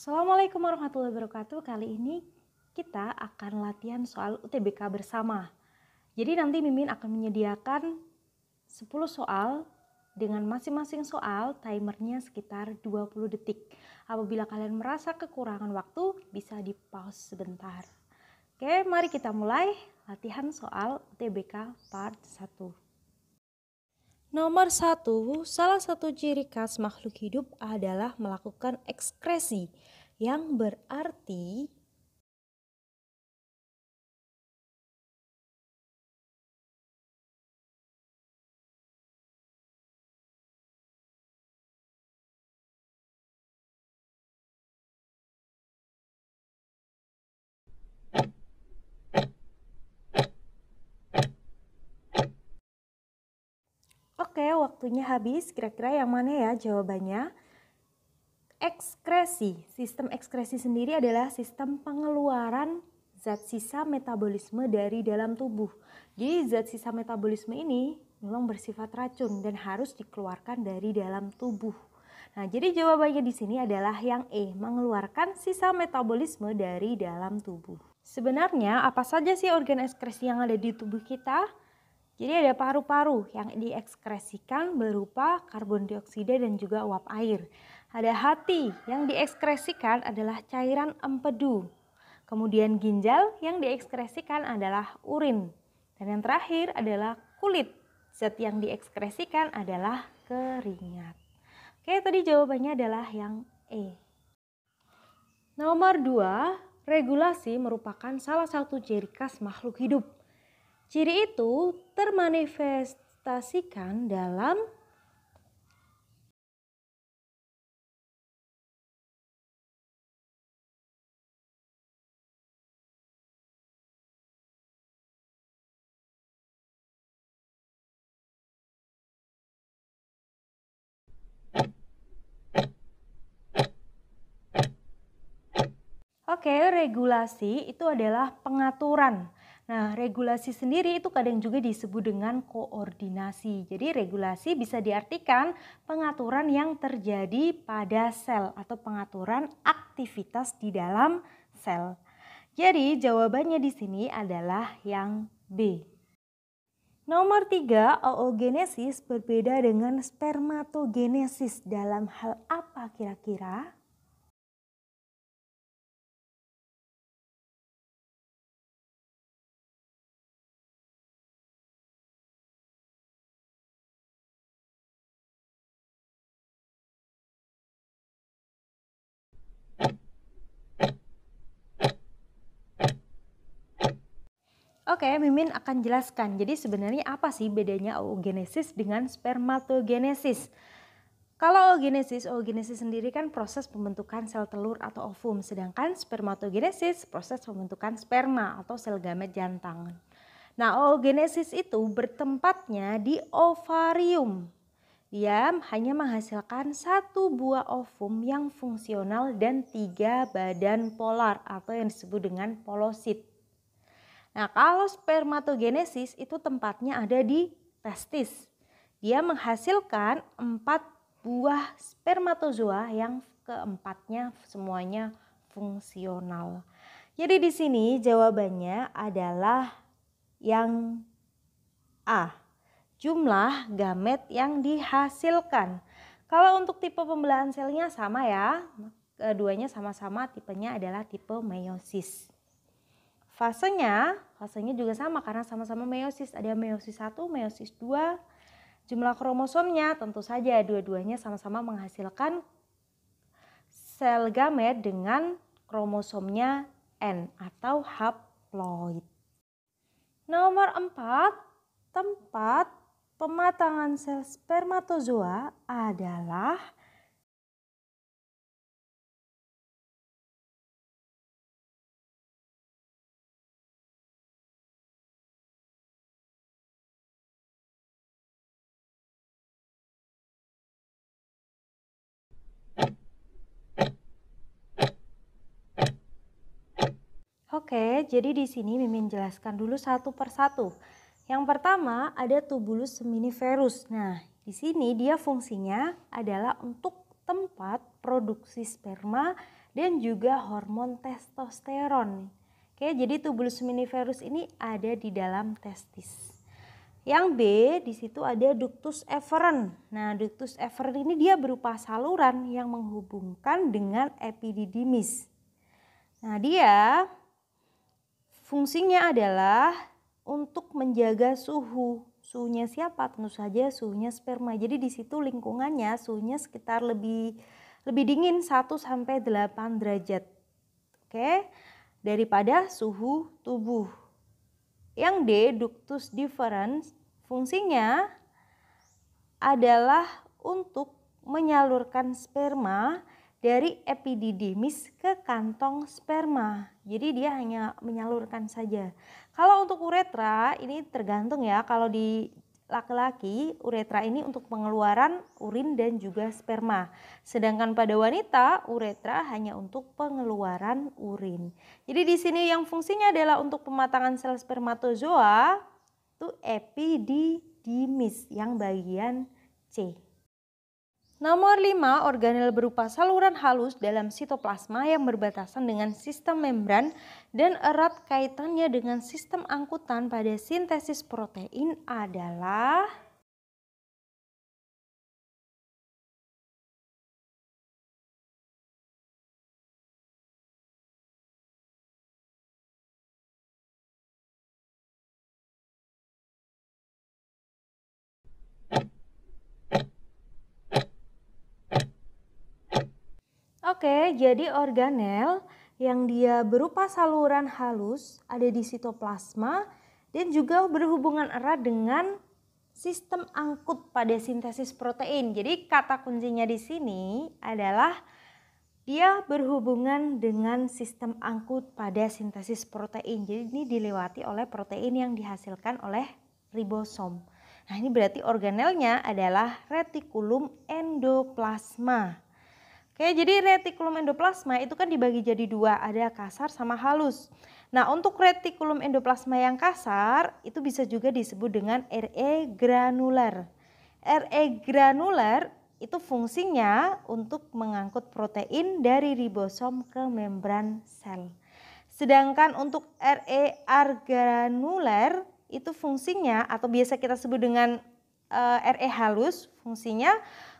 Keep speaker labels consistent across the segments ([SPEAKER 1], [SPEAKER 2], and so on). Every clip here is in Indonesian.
[SPEAKER 1] Assalamualaikum warahmatullahi wabarakatuh. Kali ini kita akan latihan soal UTBK bersama. Jadi nanti Mimin akan menyediakan 10 soal dengan masing-masing soal timernya sekitar 20 detik. Apabila kalian merasa kekurangan waktu, bisa di pause sebentar. Oke, mari kita mulai latihan soal UTBK part 1. Nomor satu, salah satu ciri khas makhluk hidup adalah melakukan ekskresi, yang berarti Oke, waktunya habis. Kira-kira yang mana ya jawabannya? Ekskresi. Sistem ekskresi sendiri adalah sistem pengeluaran zat sisa metabolisme dari dalam tubuh. Jadi zat sisa metabolisme ini memang bersifat racun dan harus dikeluarkan dari dalam tubuh. Nah, jadi jawabannya di sini adalah yang E, mengeluarkan sisa metabolisme dari dalam tubuh. Sebenarnya, apa saja sih organ ekskresi yang ada di tubuh kita? Jadi ada paru-paru yang diekskresikan berupa karbon dioksida dan juga uap air. Ada hati yang diekskresikan adalah cairan empedu. Kemudian ginjal yang diekskresikan adalah urin. Dan yang terakhir adalah kulit. Zat yang diekskresikan adalah keringat. Oke, tadi jawabannya adalah yang E. Nomor 2, regulasi merupakan salah satu ciri khas makhluk hidup Ciri itu termanifestasikan dalam Oke, regulasi itu adalah pengaturan Nah, regulasi sendiri itu kadang juga disebut dengan koordinasi. Jadi, regulasi bisa diartikan pengaturan yang terjadi pada sel atau pengaturan aktivitas di dalam sel. Jadi, jawabannya di sini adalah yang B. Nomor tiga, oogenesis berbeda dengan spermatogenesis dalam hal apa kira-kira? Oke, Mimin akan jelaskan. Jadi sebenarnya apa sih bedanya oogenesis dengan spermatogenesis? Kalau oogenesis, oogenesis sendiri kan proses pembentukan sel telur atau ovum, sedangkan spermatogenesis proses pembentukan sperma atau sel gamet jantan. Nah, oogenesis itu bertempatnya di ovarium. Dia hanya menghasilkan satu buah ovum yang fungsional dan tiga badan polar atau yang disebut dengan polosit. Nah, kalau spermatogenesis itu tempatnya ada di testis. Dia menghasilkan empat buah spermatozoa yang keempatnya semuanya fungsional. Jadi di sini jawabannya adalah yang A. Jumlah gamet yang dihasilkan. Kalau untuk tipe pembelahan selnya sama ya. Keduanya sama-sama tipenya adalah tipe meiosis. Fasenya, fasenya juga sama karena sama-sama meiosis. Ada meiosis 1, meiosis 2. Jumlah kromosomnya tentu saja dua-duanya sama-sama menghasilkan sel gamet dengan kromosomnya N atau haploid. Nomor 4, tempat pematangan sel spermatozoa adalah Oke, jadi di sini Mimin jelaskan dulu satu persatu. Yang pertama ada tubulus seminiferus. Nah, di sini dia fungsinya adalah untuk tempat produksi sperma dan juga hormon testosteron. Oke, jadi tubulus seminiferus ini ada di dalam testis. Yang B di situ ada ductus efferent. Nah, ductus efferent ini dia berupa saluran yang menghubungkan dengan epididymis. Nah, dia Fungsinya adalah untuk menjaga suhu. Suhunya siapa? Tentu saja suhunya sperma. Jadi di situ lingkungannya suhunya sekitar lebih lebih dingin 1 sampai 8 derajat. Oke. Daripada suhu tubuh. Yang D ductus deferens, fungsinya adalah untuk menyalurkan sperma dari epididymis ke kantong sperma. Jadi dia hanya menyalurkan saja. Kalau untuk uretra ini tergantung ya kalau di laki-laki uretra ini untuk pengeluaran urin dan juga sperma. Sedangkan pada wanita uretra hanya untuk pengeluaran urin. Jadi di sini yang fungsinya adalah untuk pematangan sel spermatozoa itu epididymis yang bagian C. Nomor 5, organel berupa saluran halus dalam sitoplasma yang berbatasan dengan sistem membran dan erat kaitannya dengan sistem angkutan pada sintesis protein adalah Oke, jadi organel yang dia berupa saluran halus ada di sitoplasma dan juga berhubungan erat dengan sistem angkut pada sintesis protein. Jadi kata kuncinya di sini adalah dia berhubungan dengan sistem angkut pada sintesis protein. Jadi ini dilewati oleh protein yang dihasilkan oleh ribosom. Nah, ini berarti organelnya adalah retikulum endoplasma. Oke, jadi retikulum endoplasma itu kan dibagi jadi dua, ada kasar sama halus. Nah, untuk retikulum endoplasma yang kasar itu bisa juga disebut dengan RE granular. RE granular itu fungsinya untuk mengangkut protein dari ribosom ke membran sel. Sedangkan untuk re granular itu fungsinya atau biasa kita sebut dengan eh, RE halus, fungsinya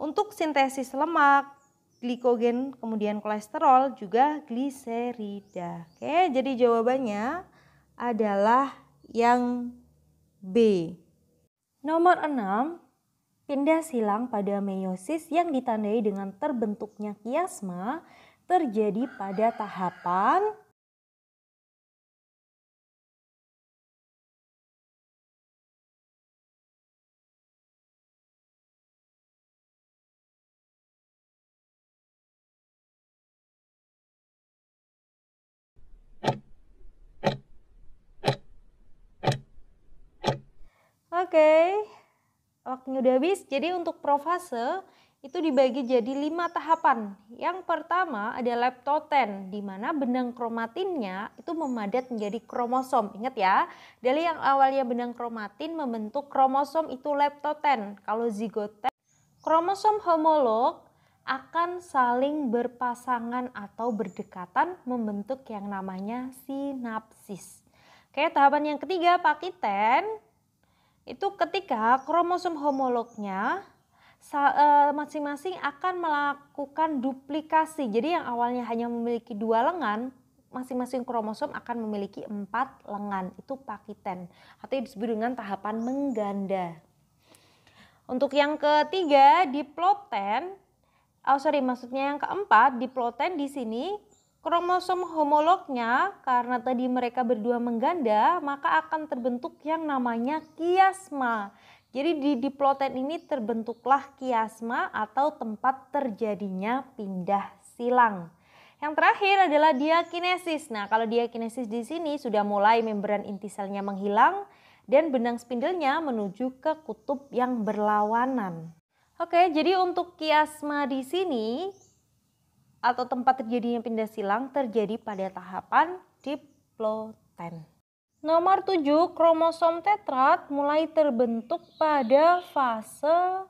[SPEAKER 1] untuk sintesis lemak, glikogen, kemudian kolesterol, juga gliserida. Oke, jadi jawabannya adalah yang B. Nomor 6, pindah silang pada meiosis yang ditandai dengan terbentuknya kiasma terjadi pada tahapan okay. waktunya udah habis. Jadi untuk profase itu dibagi jadi lima tahapan. Yang pertama ada leptoten, di mana benang kromatinnya itu memadat menjadi kromosom. Ingat ya, dari yang awalnya benang kromatin membentuk kromosom itu leptoten. Kalau zigoten, kromosom homolog akan saling berpasangan atau berdekatan membentuk yang namanya sinapsis. Oke, tahapan yang ketiga pakiten itu ketika kromosom homolognya e, masing-masing akan melakukan duplikasi. Jadi yang awalnya hanya memiliki dua lengan, masing-masing kromosom akan memiliki empat lengan. Itu pakiten atau disebut dengan tahapan mengganda. Untuk yang ketiga, diploten, oh sorry maksudnya yang keempat, diploten di sini Kromosom homolognya, karena tadi mereka berdua mengganda, maka akan terbentuk yang namanya kiasma. Jadi di diploten ini terbentuklah kiasma atau tempat terjadinya pindah silang. Yang terakhir adalah diakinesis. Nah, kalau diakinesis di sini sudah mulai membran inti selnya menghilang dan benang spindelnya menuju ke kutub yang berlawanan. Oke, jadi untuk kiasma di sini atau tempat terjadinya pindah silang terjadi pada tahapan diploten. Nomor 7, kromosom tetrad mulai terbentuk pada fase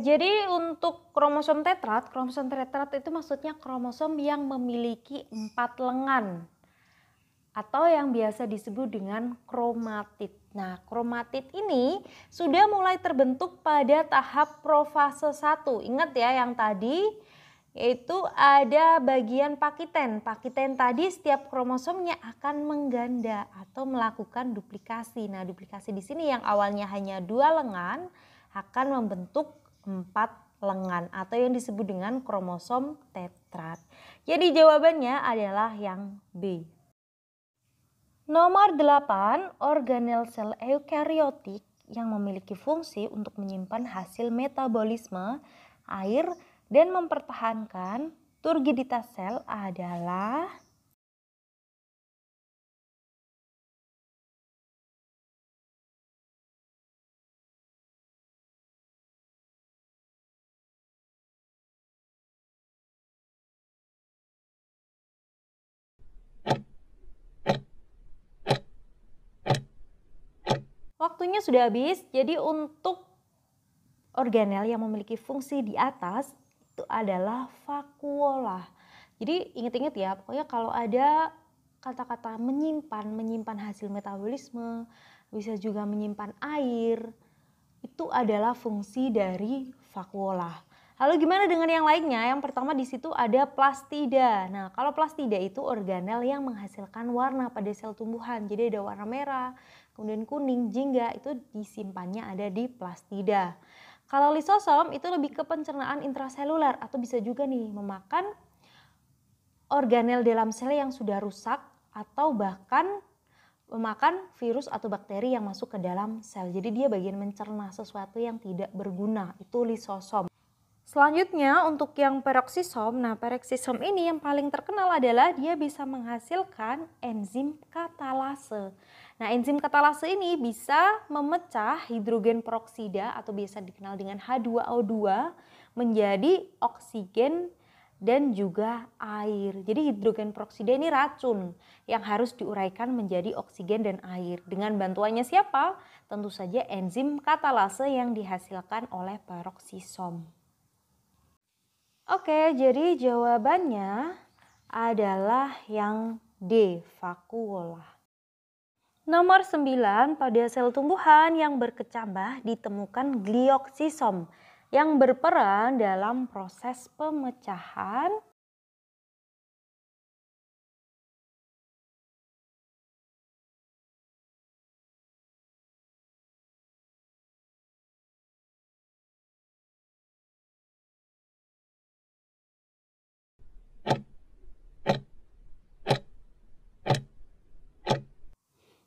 [SPEAKER 1] jadi untuk kromosom tetrat, kromosom tetrat itu maksudnya kromosom yang memiliki empat lengan atau yang biasa disebut dengan kromatid. Nah, kromatid ini sudah mulai terbentuk pada tahap profase 1. Ingat ya yang tadi yaitu ada bagian pakiten. Pakiten tadi setiap kromosomnya akan mengganda atau melakukan duplikasi. Nah, duplikasi di sini yang awalnya hanya dua lengan akan membentuk empat lengan atau yang disebut dengan kromosom tetrad. Jadi jawabannya adalah yang B. Nomor 8, organel sel eukariotik yang memiliki fungsi untuk menyimpan hasil metabolisme air dan mempertahankan turgiditas sel adalah Waktunya sudah habis, jadi untuk organel yang memiliki fungsi di atas itu adalah vakuola. Jadi inget-inget ya, pokoknya kalau ada kata-kata menyimpan, menyimpan hasil metabolisme, bisa juga menyimpan air, itu adalah fungsi dari vakuola. Lalu gimana dengan yang lainnya? Yang pertama di situ ada plastida. Nah, kalau plastida itu organel yang menghasilkan warna pada sel tumbuhan. Jadi ada warna merah, Kemudian kuning jingga itu disimpannya ada di plastida. Kalau lisosom itu lebih ke pencernaan intraseluler atau bisa juga nih memakan organel dalam sel yang sudah rusak atau bahkan memakan virus atau bakteri yang masuk ke dalam sel. Jadi dia bagian mencerna sesuatu yang tidak berguna, itu lisosom. Selanjutnya untuk yang peroksisom, nah peroksisom ini yang paling terkenal adalah dia bisa menghasilkan enzim katalase. Nah, enzim katalase ini bisa memecah hidrogen peroksida atau biasa dikenal dengan H2O2 menjadi oksigen dan juga air. Jadi hidrogen peroksida ini racun yang harus diuraikan menjadi oksigen dan air. Dengan bantuannya siapa? Tentu saja enzim katalase yang dihasilkan oleh peroksisom. Oke, jadi jawabannya adalah yang D, vakuola. Nomor 9, pada sel tumbuhan yang berkecambah ditemukan glioksisom yang berperan dalam proses pemecahan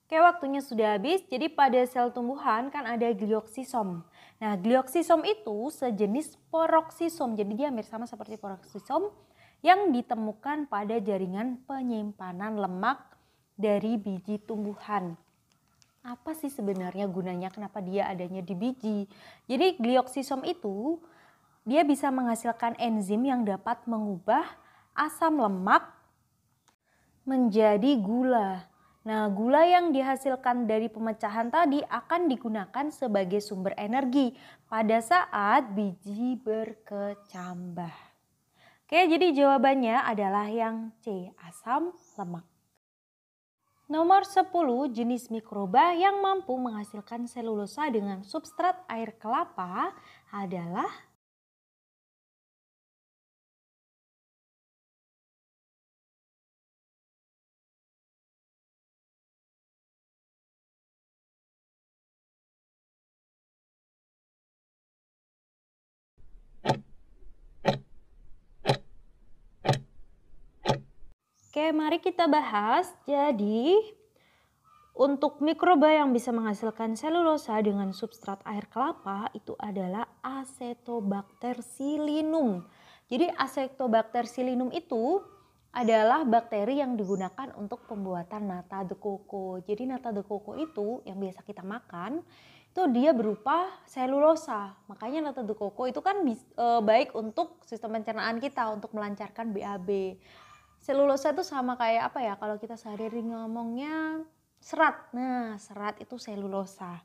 [SPEAKER 1] Oke, waktunya sudah habis. Jadi pada sel tumbuhan kan ada glioksisom. Nah, glioksisom itu sejenis poroksisom. Jadi dia hampir sama seperti poroksisom yang ditemukan pada jaringan penyimpanan lemak dari biji tumbuhan. Apa sih sebenarnya gunanya kenapa dia adanya di biji? Jadi glioksisom itu dia bisa menghasilkan enzim yang dapat mengubah asam lemak menjadi gula. Nah, gula yang dihasilkan dari pemecahan tadi akan digunakan sebagai sumber energi pada saat biji berkecambah. Oke, jadi jawabannya adalah yang C, asam lemak. Nomor 10, jenis mikroba yang mampu menghasilkan selulosa dengan substrat air kelapa adalah mari kita bahas. Jadi, untuk mikroba yang bisa menghasilkan selulosa dengan substrat air kelapa itu adalah Acetobacter silinum. Jadi, Acetobacter silinum itu adalah bakteri yang digunakan untuk pembuatan nata de coco. Jadi nata de coco itu yang biasa kita makan itu dia berupa selulosa. Makanya nata de coco itu kan eh, baik untuk sistem pencernaan kita untuk melancarkan BAB. Selulosa itu sama kayak apa ya? Kalau kita sehari-hari ngomongnya serat. Nah, serat itu selulosa.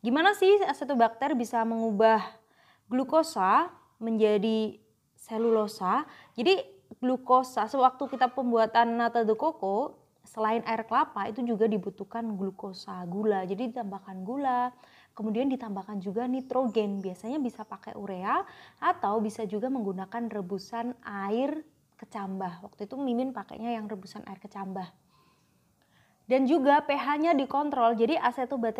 [SPEAKER 1] Gimana sih satu bakter bisa mengubah glukosa menjadi selulosa? Jadi glukosa sewaktu kita pembuatan nata de coco selain air kelapa itu juga dibutuhkan glukosa, gula. Jadi ditambahkan gula, kemudian ditambahkan juga nitrogen. Biasanya bisa pakai urea atau bisa juga menggunakan rebusan air kecambah. Waktu itu Mimin pakainya yang rebusan air kecambah. Dan juga pH-nya dikontrol. Jadi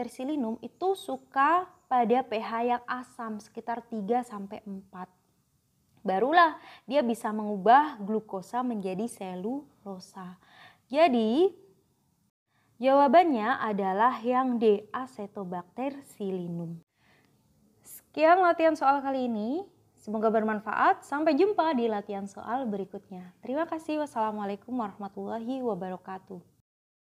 [SPEAKER 1] silinum itu suka pada pH yang asam sekitar 3 sampai 4. Barulah dia bisa mengubah glukosa menjadi selulosa. Jadi jawabannya adalah yang D, acetobacter silinum. Sekian latihan soal kali ini. Semoga bermanfaat. Sampai jumpa di latihan soal berikutnya. Terima kasih. Wassalamualaikum warahmatullahi wabarakatuh.